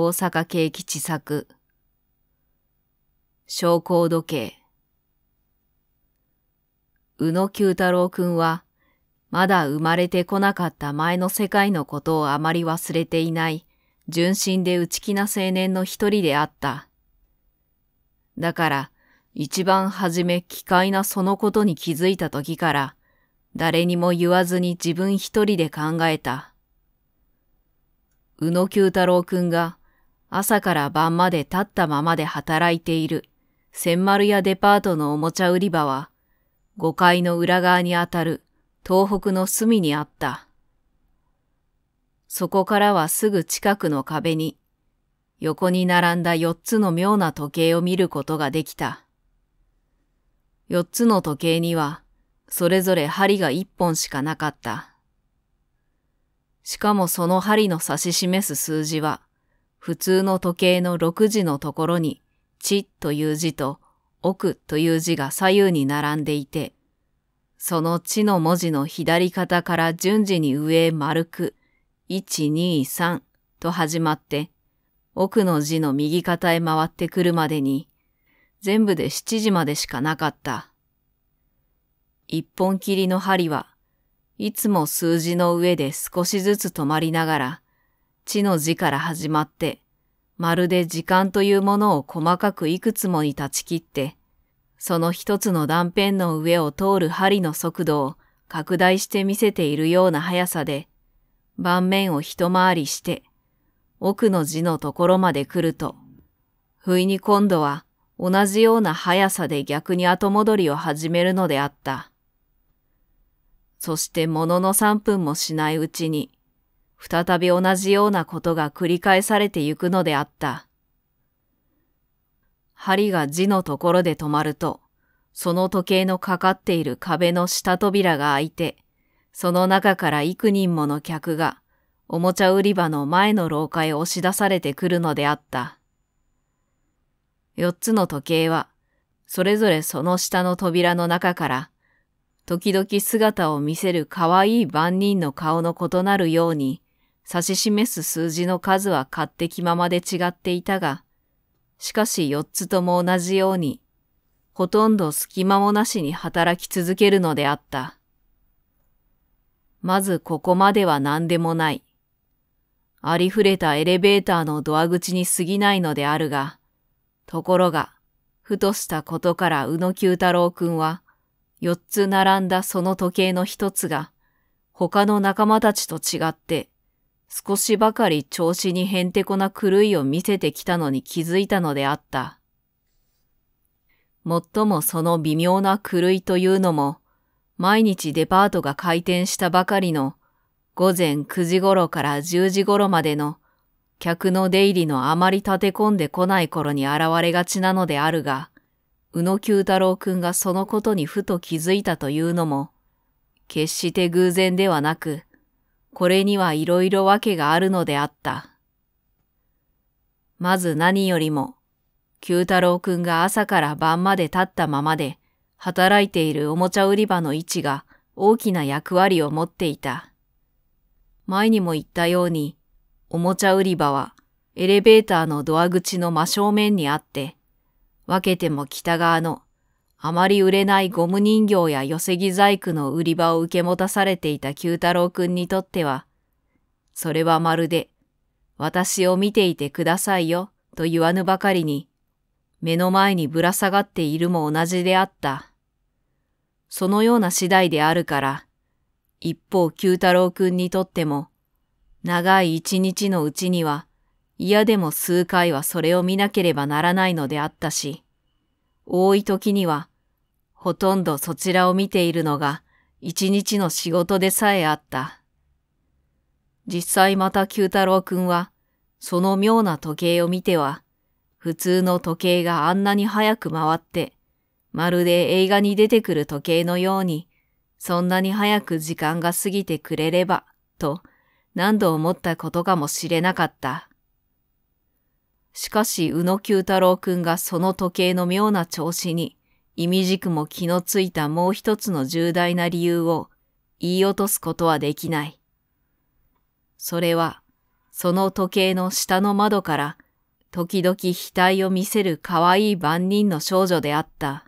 大阪景気地作昇降時計宇野久太郎くんはまだ生まれてこなかった前の世界のことをあまり忘れていない純真で内気な青年の一人であった。だから一番初め奇怪なそのことに気づいた時から誰にも言わずに自分一人で考えた。宇野久太郎くんが朝から晩まで立ったままで働いている、千丸屋デパートのおもちゃ売り場は、5階の裏側にあたる東北の隅にあった。そこからはすぐ近くの壁に、横に並んだ4つの妙な時計を見ることができた。4つの時計には、それぞれ針が1本しかなかった。しかもその針の指し示す数字は、普通の時計の6時のところに、ちという字と奥という字が左右に並んでいて、その地の文字の左肩から順次に上へ丸く、123と始まって、奥の字の右肩へ回ってくるまでに、全部で7時までしかなかった。一本切りの針は、いつも数字の上で少しずつ止まりながら、地の字から始まって、まるで時間というものを細かくいくつもに断ち切って、その一つの断片の上を通る針の速度を拡大して見せているような速さで、盤面を一回りして、奥の字のところまで来ると、不意に今度は同じような速さで逆に後戻りを始めるのであった。そしてものの三分もしないうちに、再び同じようなことが繰り返されてゆくのであった。針が字のところで止まると、その時計のかかっている壁の下扉が開いて、その中から幾人もの客が、おもちゃ売り場の前の廊下へ押し出されてくるのであった。四つの時計は、それぞれその下の扉の中から、時々姿を見せる可愛い万人の顔の異なるように、指し示す数字の数は勝手気ままで違っていたが、しかし4つとも同じように、ほとんど隙間もなしに働き続けるのであった。まずここまでは何でもない。ありふれたエレベーターのドア口に過ぎないのであるが、ところが、ふとしたことから宇野九太郎くんは、四つ並んだその時計の一つが、他の仲間たちと違って、少しばかり調子にへんてこな狂いを見せてきたのに気づいたのであった。もっともその微妙な狂いというのも、毎日デパートが開店したばかりの午前9時頃から10時頃までの客の出入りのあまり立て込んでこない頃に現れがちなのであるが、宇野久太郎くんがそのことにふと気づいたというのも、決して偶然ではなく、これにはいろいろ訳があるのであった。まず何よりも、九太郎くんが朝から晩まで立ったままで、働いているおもちゃ売り場の位置が大きな役割を持っていた。前にも言ったように、おもちゃ売り場はエレベーターのドア口の真正面にあって、分けても北側のあまり売れないゴム人形や寄せ木細工の売り場を受け持たされていた九太郎くんにとっては、それはまるで、私を見ていてくださいよ、と言わぬばかりに、目の前にぶら下がっているも同じであった。そのような次第であるから、一方九太郎くんにとっても、長い一日のうちには、嫌でも数回はそれを見なければならないのであったし、多い時にはほとんどそちらを見ているのが一日の仕事でさえあった。実際また九太郎くんは、その妙な時計を見ては、普通の時計があんなに早く回って、まるで映画に出てくる時計のように、そんなに早く時間が過ぎてくれれば、と何度思ったことかもしれなかった。しかし、宇野九太郎くんがその時計の妙な調子に、意味軸も気のついたもう一つの重大な理由を言い落とすことはできない。それは、その時計の下の窓から、時々額を見せる可愛い万人の少女であった。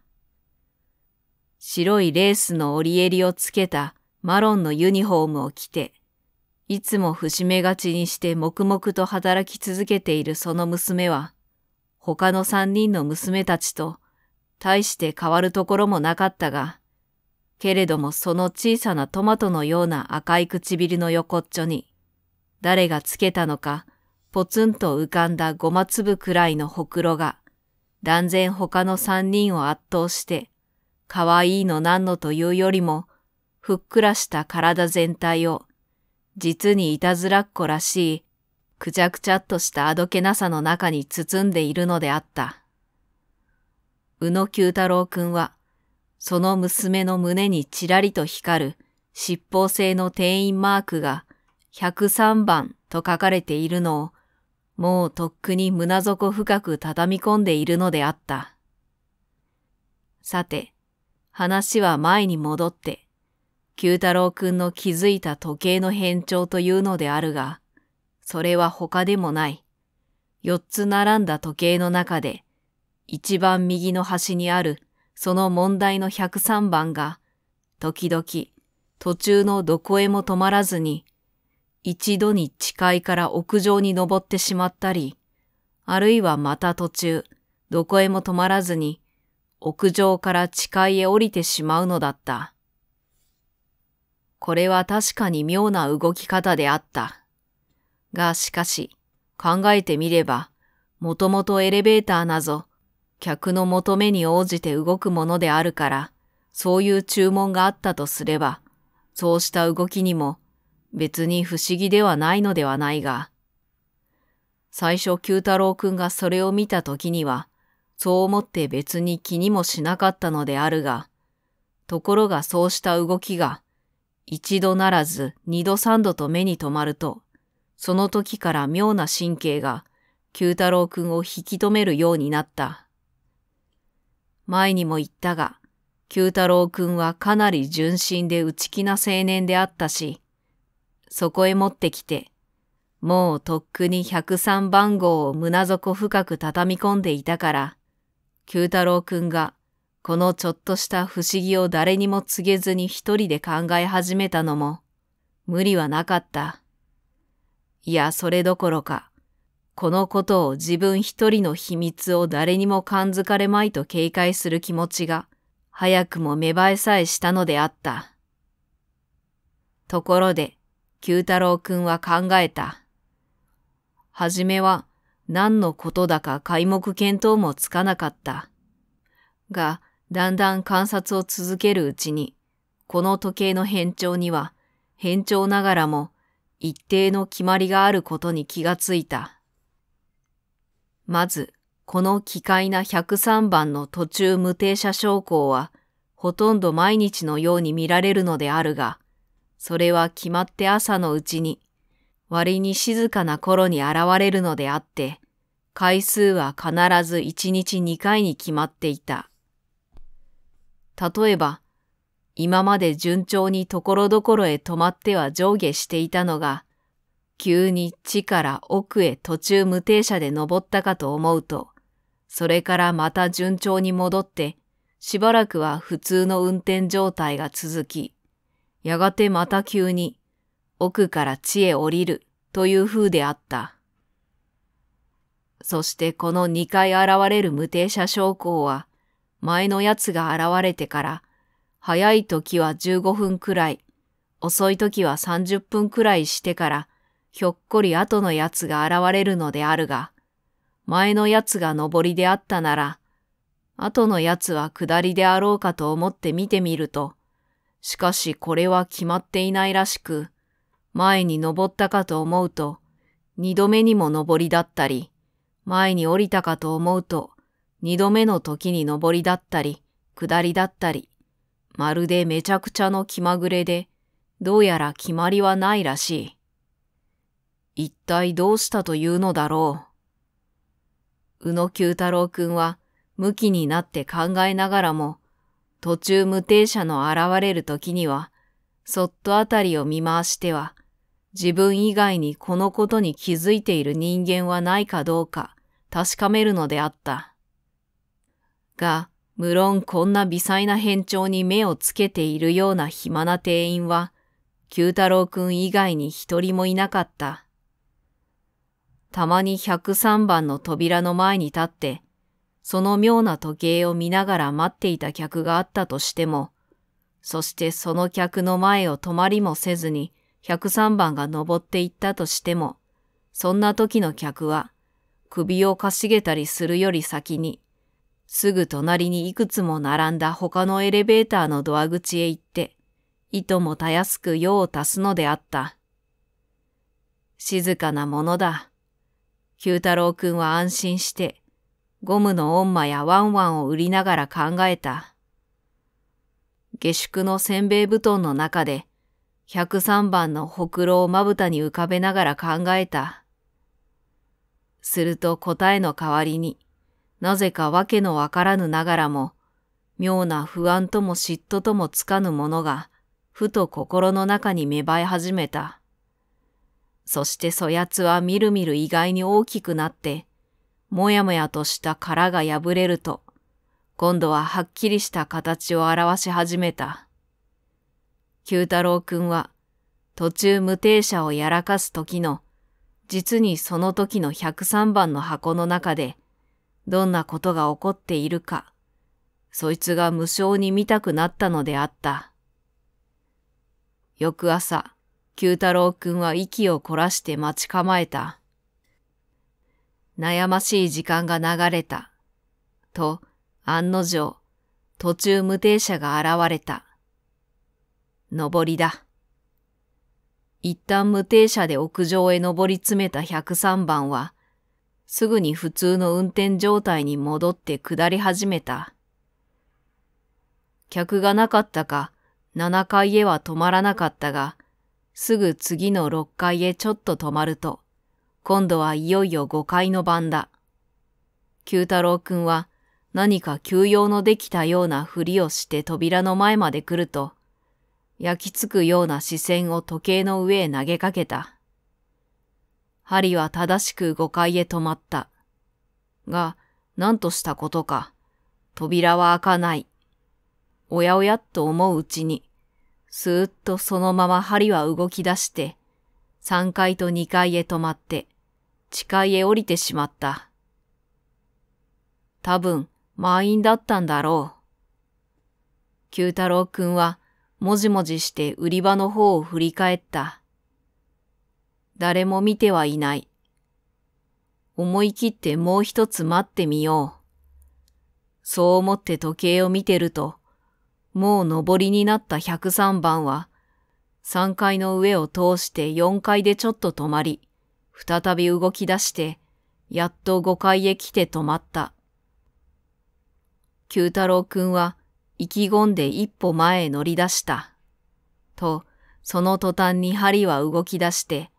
白いレースの折り襟をつけたマロンのユニフォームを着て、いつも伏し目がちにして黙々と働き続けているその娘は、他の三人の娘たちと大して変わるところもなかったが、けれどもその小さなトマトのような赤い唇の横っちょに、誰がつけたのか、ポツンと浮かんだごま粒くらいのほくろが、断然他の三人を圧倒して、可愛いの何のというよりも、ふっくらした体全体を、実にいたずらっ子らしい、くちゃくちゃっとしたあどけなさの中に包んでいるのであった。宇野久太郎くんは、その娘の胸にちらりと光る七宝製の店員マークが103番と書かれているのを、もうとっくに胸底深く畳み込んでいるのであった。さて、話は前に戻って、九太郎くんの気づいた時計の変調というのであるが、それは他でもない。四つ並んだ時計の中で、一番右の端にあるその問題の103番が、時々途中のどこへも止まらずに、一度に地階から屋上に登ってしまったり、あるいはまた途中、どこへも止まらずに、屋上から地階へ降りてしまうのだった。これは確かに妙な動き方であった。がしかし、考えてみれば、もともとエレベーターなぞ、客の求めに応じて動くものであるから、そういう注文があったとすれば、そうした動きにも別に不思議ではないのではないが、最初九太郎くんがそれを見た時には、そう思って別に気にもしなかったのであるが、ところがそうした動きが、一度ならず二度三度と目に留まると、その時から妙な神経が九太郎くんを引き止めるようになった。前にも言ったが、九太郎くんはかなり純真で内気な青年であったし、そこへ持ってきて、もうとっくに103番号を胸底深く畳み込んでいたから、九太郎くんがこのちょっとした不思議を誰にも告げずに一人で考え始めたのも無理はなかった。いや、それどころか、このことを自分一人の秘密を誰にも感づかれまいと警戒する気持ちが、早くも芽生えさえしたのであった。ところで、九太郎くんは考えた。はじめは何のことだか皆目見当もつかなかった。が、だんだん観察を続けるうちに、この時計の変調には、変調ながらも一定の決まりがあることに気がついた。まず、この奇怪な103番の途中無停車昇降は、ほとんど毎日のように見られるのであるが、それは決まって朝のうちに、割に静かな頃に現れるのであって、回数は必ず1日2回に決まっていた。例えば、今まで順調にところどころへ止まっては上下していたのが、急に地から奥へ途中無停車で登ったかと思うと、それからまた順調に戻って、しばらくは普通の運転状態が続き、やがてまた急に、奥から地へ降りるという風であった。そしてこの2回現れる無停車昇降は、前のやつが現れてから、早い時は15分くらい、遅い時は30分くらいしてから、ひょっこり後のやつが現れるのであるが、前のやつが上りであったなら、後のやつは下りであろうかと思って見てみると、しかしこれは決まっていないらしく、前に登ったかと思うと、二度目にも上りだったり、前に降りたかと思うと、二度目の時に上りだったり、下りだったり、まるでめちゃくちゃの気まぐれで、どうやら決まりはないらしい。一体どうしたというのだろう。宇野久太郎くんは、向きになって考えながらも、途中無停車の現れる時には、そっとあたりを見回しては、自分以外にこのことに気づいている人間はないかどうか確かめるのであった。が、無論こんな微細な変調に目をつけているような暇な店員は、九太郎くん以外に一人もいなかった。たまに103番の扉の前に立って、その妙な時計を見ながら待っていた客があったとしても、そしてその客の前を止まりもせずに103番が登っていったとしても、そんな時の客は首をかしげたりするより先に、すぐ隣にいくつも並んだ他のエレベーターのドア口へ行って、糸もたやすく用を足すのであった。静かなものだ。九太郎くんは安心して、ゴムのオンマやワンワンを売りながら考えた。下宿のせんべい布団の中で、103番のほくろをまぶたに浮かべながら考えた。すると答えの代わりに、なぜかわけのわからぬながらも、妙な不安とも嫉妬ともつかぬものが、ふと心の中に芽生え始めた。そしてそやつはみるみる意外に大きくなって、もやもやとした殻が破れると、今度ははっきりした形を表し始めた。九太郎くんは、途中無停車をやらかす時の、実にその時の103番の箱の中で、どんなことが起こっているか、そいつが無性に見たくなったのであった。翌朝、九太郎くんは息を凝らして待ち構えた。悩ましい時間が流れた。と、案の定、途中無停車が現れた。上りだ。一旦無停車で屋上へ上り詰めた103番は、すぐに普通の運転状態に戻って下り始めた。客がなかったか、7階へは止まらなかったが、すぐ次の6階へちょっと止まると、今度はいよいよ5階の番だ。九太郎くんは何か急用のできたようなふりをして扉の前まで来ると、焼きつくような視線を時計の上へ投げかけた。針は正しく5階へ止まった。が、何としたことか、扉は開かない。おやおやと思ううちに、すーっとそのまま針は動き出して、三階と二階へ止まって、地階へ降りてしまった。多分、満員だったんだろう。九太郎くんは、もじもじして売り場の方を振り返った。誰も見てはいない。思い切ってもう一つ待ってみよう。そう思って時計を見てると、もう上りになった103番は、3階の上を通して4階でちょっと止まり、再び動き出して、やっと5階へ来て止まった。九太郎くんは意気込んで一歩前へ乗り出した。と、その途端に針は動き出して、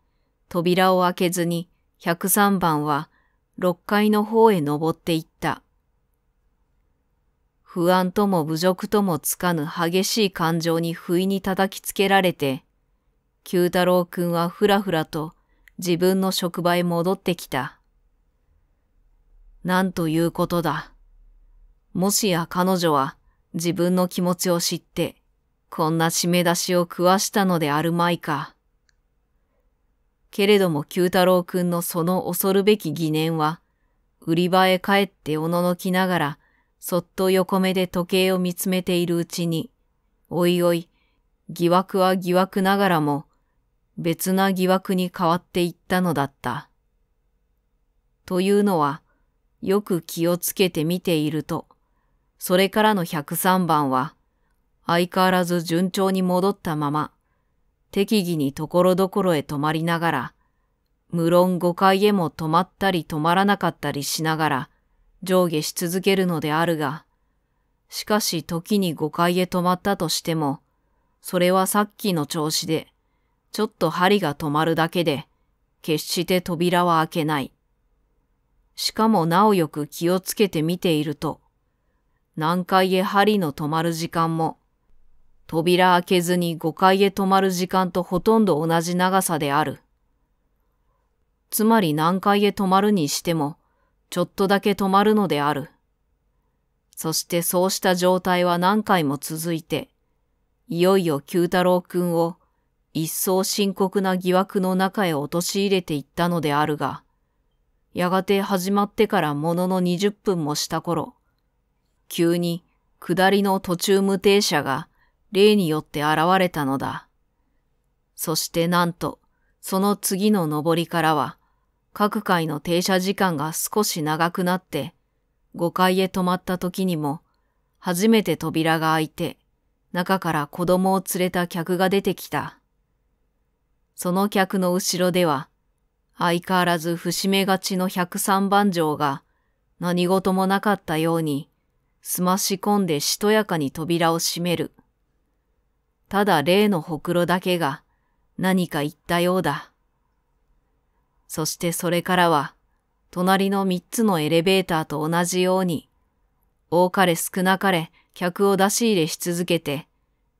扉を開けずに103番は6階の方へ登っていった。不安とも侮辱ともつかぬ激しい感情に不意に叩きつけられて、九太郎くんはふらふらと自分の職場へ戻ってきた。なんということだ。もしや彼女は自分の気持ちを知って、こんな締め出しを食わしたのであるまいか。けれども九太郎くんのその恐るべき疑念は、売り場へ帰っておののきながらそっと横目で時計を見つめているうちに、おいおい、疑惑は疑惑ながらも、別な疑惑に変わっていったのだった。というのは、よく気をつけて見ていると、それからの103番は、相変わらず順調に戻ったまま、適宜にところどころへ止まりながら、無論五階へも止まったり止まらなかったりしながら、上下し続けるのであるが、しかし時に誤階へ止まったとしても、それはさっきの調子で、ちょっと針が止まるだけで、決して扉は開けない。しかもなおよく気をつけて見ていると、何階へ針の止まる時間も、扉開けずに5階へ止まる時間とほとんど同じ長さである。つまり何階へ止まるにしても、ちょっとだけ止まるのである。そしてそうした状態は何回も続いて、いよいよ九太郎くんを一層深刻な疑惑の中へ陥れていったのであるが、やがて始まってからものの20分もした頃、急に下りの途中無停車が例によって現れたのだ。そしてなんと、その次の上りからは、各階の停車時間が少し長くなって、5階へ泊まった時にも、初めて扉が開いて、中から子供を連れた客が出てきた。その客の後ろでは、相変わらず伏し目がちの103番嬢が、何事もなかったように、すまし込んでしとやかに扉を閉める。ただ例のほくろだけが何か言ったようだ。そしてそれからは、隣の三つのエレベーターと同じように、多かれ少なかれ客を出し入れし続けて、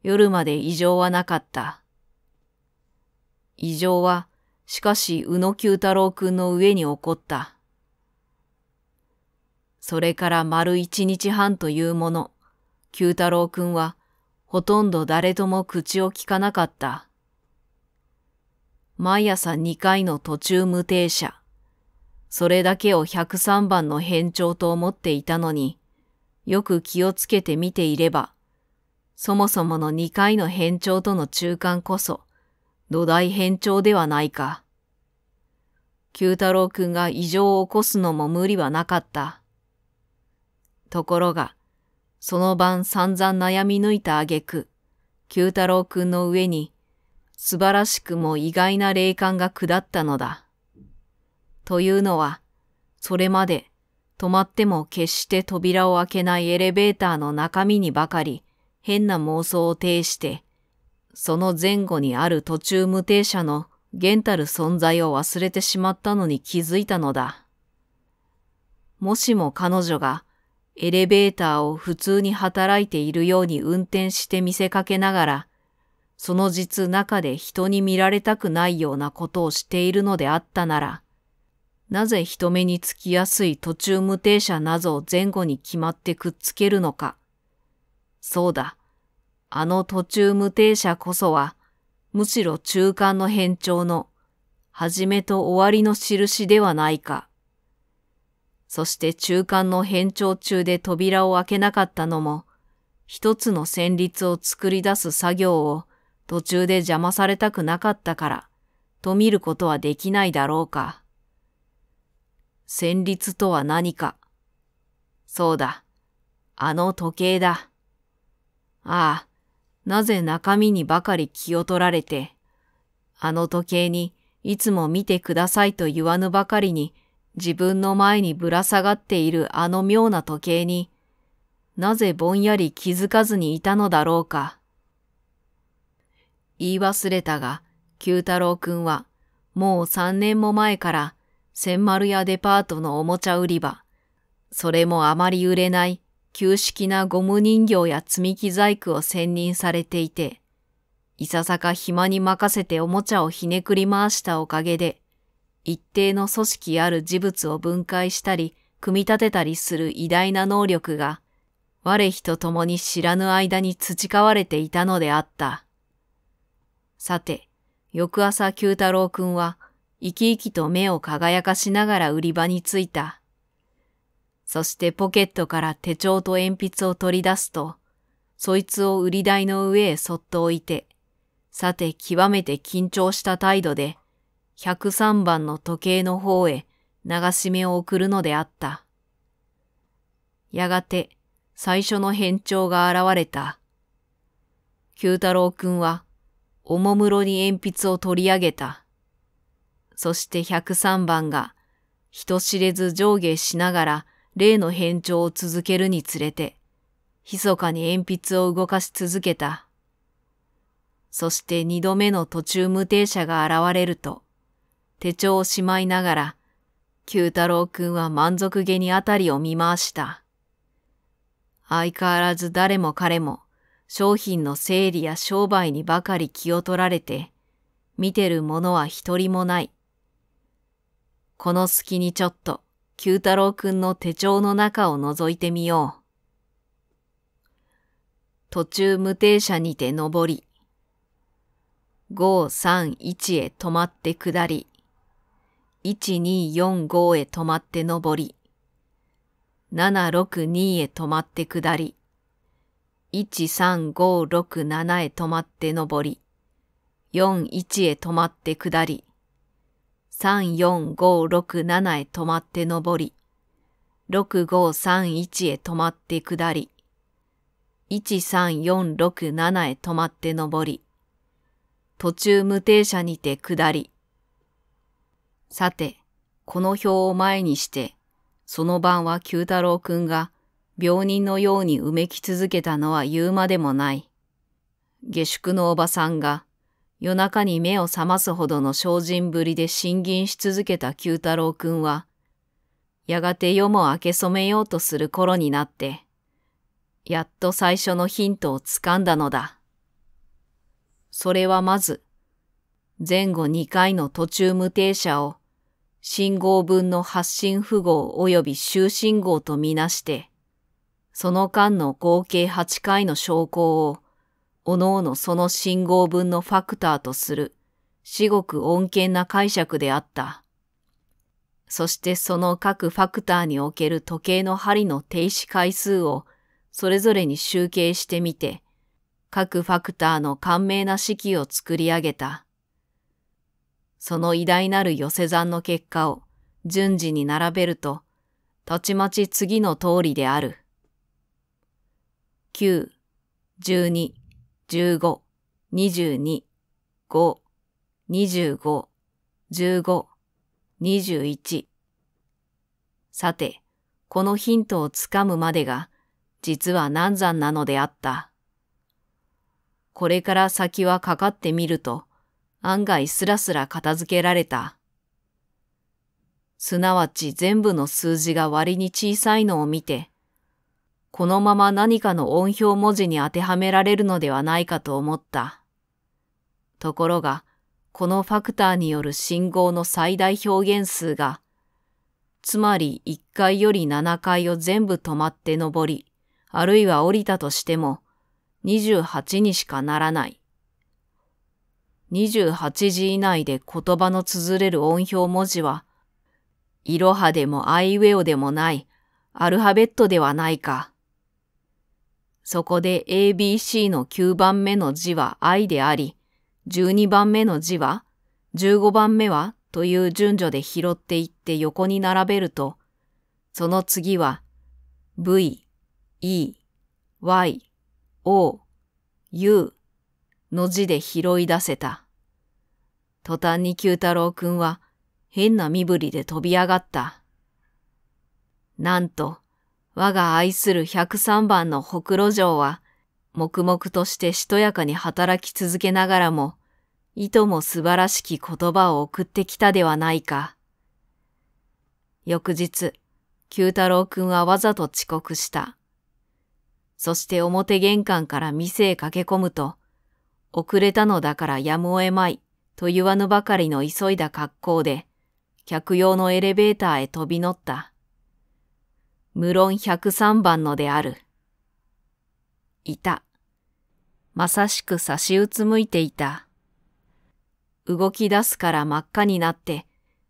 夜まで異常はなかった。異常は、しかし、宇野九太郎くんの上に起こった。それから丸一日半というもの、九太郎くんは、ほとんど誰とも口を聞かなかった。毎朝2回の途中無停車。それだけを103番の変調と思っていたのに、よく気をつけて見ていれば、そもそもの2回の変調との中間こそ、土台変調ではないか。九太郎くんが異常を起こすのも無理はなかった。ところが、その晩散々悩み抜いた挙句、九太郎くんの上に素晴らしくも意外な霊感が下ったのだ。というのは、それまで止まっても決して扉を開けないエレベーターの中身にばかり変な妄想を呈して、その前後にある途中無停車の現たる存在を忘れてしまったのに気づいたのだ。もしも彼女がエレベーターを普通に働いているように運転して見せかけながらその実中で人に見られたくないようなことをしているのであったなら、なぜ人目につきやすい途中無停車などを前後に決まってくっつけるのか。そうだ。あの途中無停車こそは、むしろ中間の変調の、始めと終わりの印ではないか。そして中間の変調中で扉を開けなかったのも、一つの旋律を作り出す作業を途中で邪魔されたくなかったから、と見ることはできないだろうか。旋律とは何か。そうだ。あの時計だ。ああ、なぜ中身にばかり気を取られて、あの時計にいつも見てくださいと言わぬばかりに、自分の前にぶら下がっているあの妙な時計に、なぜぼんやり気づかずにいたのだろうか。言い忘れたが、九太郎くんは、もう三年も前から、千丸やデパートのおもちゃ売り場、それもあまり売れない旧式なゴム人形や積み木細工を専任されていて、いささか暇に任せておもちゃをひねくり回したおかげで、一定の組織ある事物を分解したり、組み立てたりする偉大な能力が、我人と共に知らぬ間に培われていたのであった。さて、翌朝九太郎くんは、生き生きと目を輝かしながら売り場に着いた。そしてポケットから手帳と鉛筆を取り出すと、そいつを売り台の上へそっと置いて、さて極めて緊張した態度で、103番の時計の方へ流し目を送るのであった。やがて最初の変調が現れた。九太郎くんはおもむろに鉛筆を取り上げた。そして103番が、人知れず上下しながら例の変調を続けるにつれて、密かに鉛筆を動かし続けた。そして二度目の途中無停車が現れると、手帳をしまいながら、九太郎くんは満足げにあたりを見回した。相変わらず誰も彼も、商品の整理や商売にばかり気を取られて、見てる者は一人もない。この隙にちょっと、九太郎くんの手帳の中を覗いてみよう。途中無停車にて上り、五三一へ止まって下り、一二四五へ止まって上り、七六二へ止まって下り、13567へ止まって上り、41へ止まって下り、34567へ止まって上り、6531へ止まって下り、13467へ止まって上り、途中無停車にて下り。さて、この表を前にして、その晩は九太郎くんが病人のようにうめき続けたのは言うまでもない。下宿のおばさんが夜中に目を覚ますほどの精進ぶりで進吟し続けた九太郎くんは、やがて夜も明け染めようとする頃になって、やっと最初のヒントをつかんだのだ。それはまず、前後2回の途中無停車を、信号分の発信符号及び終信号とみなして、その間の合計8回の証拠を、おのおのその信号分のファクターとする、至極穏健な解釈であった。そしてその各ファクターにおける時計の針の停止回数をそれぞれに集計してみて、各ファクターの簡明な式を作り上げた。その偉大なる寄せ算の結果を順次に並べると、たちまち次の通りである。9、12、15、22、5、25、15、21。さて、このヒントをつかむまでが、実は難産なのであった。これから先はかかってみると、案外すらすら片付けられた。すなわち全部の数字が割に小さいのを見て、このまま何かの音表文字に当てはめられるのではないかと思った。ところが、このファクターによる信号の最大表現数が、つまり1階より7階を全部止まって登り、あるいは降りたとしても、28にしかならない。28時以内で言葉の綴れる音表文字は、いろはでもアイウェオでもない、アルファベットではないか。そこで ABC の9番目の字は I であり、12番目の字は、15番目はという順序で拾っていって横に並べると、その次は V、E、Y、O、U の字で拾い出せた。途端に九太郎くんは変な身振りで飛び上がった。なんと、我が愛する103番のほくろ城は、黙々としてしとやかに働き続けながらも、いとも素晴らしき言葉を送ってきたではないか。翌日、九太郎くんはわざと遅刻した。そして表玄関から店へ駆け込むと、遅れたのだからやむを得まい、と言わぬばかりの急いだ格好で、客用のエレベーターへ飛び乗った。無論103番のである。いた。まさしく差しうつむいていた。動き出すから真っ赤になって、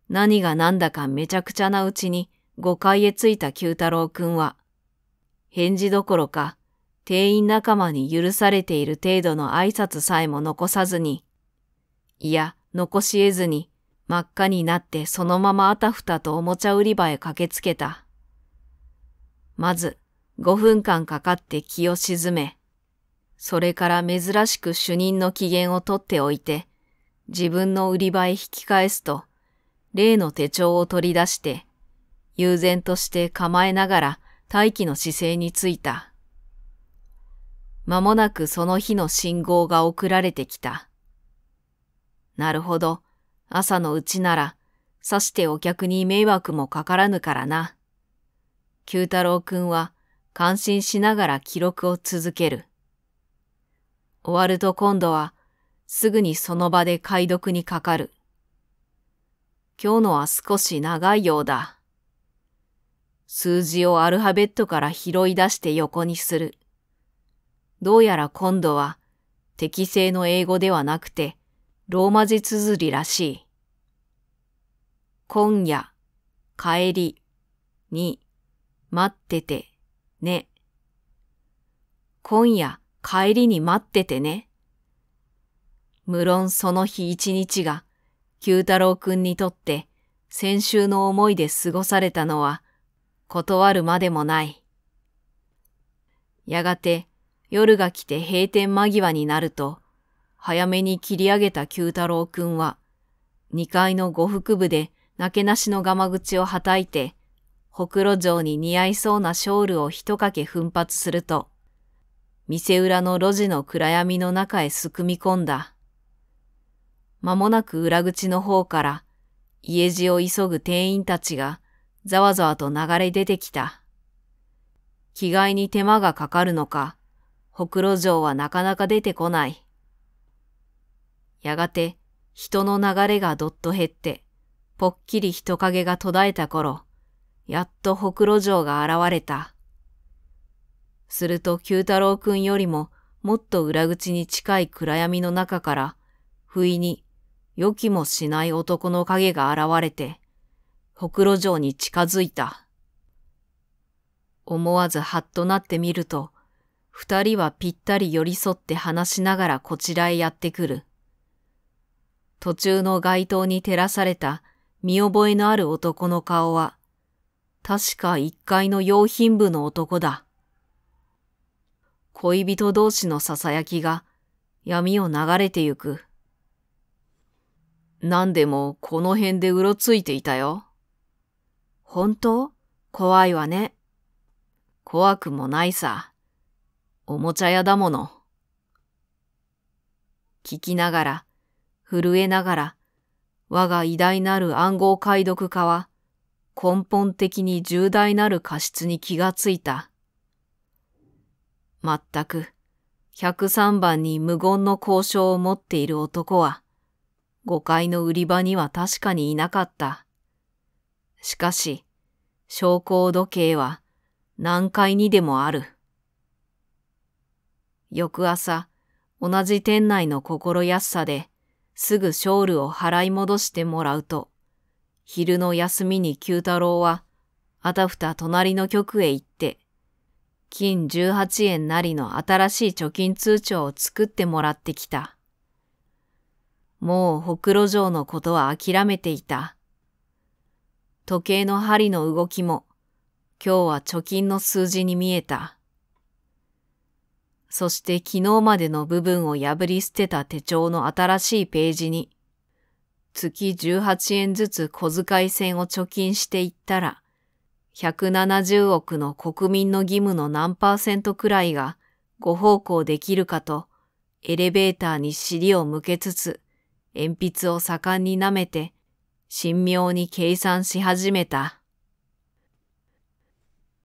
何が何だかめちゃくちゃなうちに誤解へ着いた九太郎くんは、返事どころか、店員仲間に許されている程度の挨拶さえも残さずに、いや、残し得ずに、真っ赤になってそのままあたふたとおもちゃ売り場へ駆けつけた。まず5分間かかって気を沈め、それから珍しく主任の機嫌をとっておいて、自分の売り場へ引き返すと、例の手帳を取り出して、悠然として構えながら待機の姿勢についた。まもなくその日の信号が送られてきた。なるほど、朝のうちなら、さしてお客に迷惑もかからぬからな。九太郎くんは感心しながら記録を続ける。終わると今度はすぐにその場で解読にかかる。今日のは少し長いようだ。数字をアルファベットから拾い出して横にする。どうやら今度は適正の英語ではなくてローマ字綴りらしい。今夜、帰り、に、待ってて、ね。今夜帰りに待っててね。無論その日一日が、九太郎くんにとって先週の思いで過ごされたのは、断るまでもない。やがて夜が来て閉店間際になると、早めに切り上げた九太郎くんは、二階の呉服部でなけなしのがま口をはたいて、ほくろ城に似合いそうなショールを一かけ奮発すると、店裏の路地の暗闇の中へすくみ込んだ。間もなく裏口の方から家路を急ぐ店員たちがざわざわと流れ出てきた。着替えに手間がかかるのか、ほくろ城はなかなか出てこない。やがて人の流れがどっと減って、ぽっきり人影が途絶えた頃、やっとほくろ城が現れた。すると九太郎くんよりももっと裏口に近い暗闇の中から、不意に予期もしない男の影が現れて、ほくろ城に近づいた。思わずはっとなってみると、二人はぴったり寄り添って話しながらこちらへやってくる。途中の街灯に照らされた見覚えのある男の顔は、確か一階の用品部の男だ。恋人同士の囁きが闇を流れてゆく。何でもこの辺でうろついていたよ。本当怖いわね。怖くもないさ。おもちゃ屋だもの。聞きながら、震えながら、我が偉大なる暗号解読家は、根本的に重大なる過失に気がついた。まったく、103番に無言の交渉を持っている男は、5階の売り場には確かにいなかった。しかし、昇降時計は何階にでもある。翌朝、同じ店内の心安さですぐショールを払い戻してもらうと、昼の休みに九太郎は、あたふた隣の局へ行って、金18円なりの新しい貯金通帳を作ってもらってきた。もうほくろ城のことは諦めていた。時計の針の動きも、今日は貯金の数字に見えた。そして昨日までの部分を破り捨てた手帳の新しいページに、月18円ずつ小遣い銭を貯金していったら、170億の国民の義務の何パーセントくらいがご奉公できるかと、エレベーターに尻を向けつつ、鉛筆を盛んに舐めて、神妙に計算し始めた。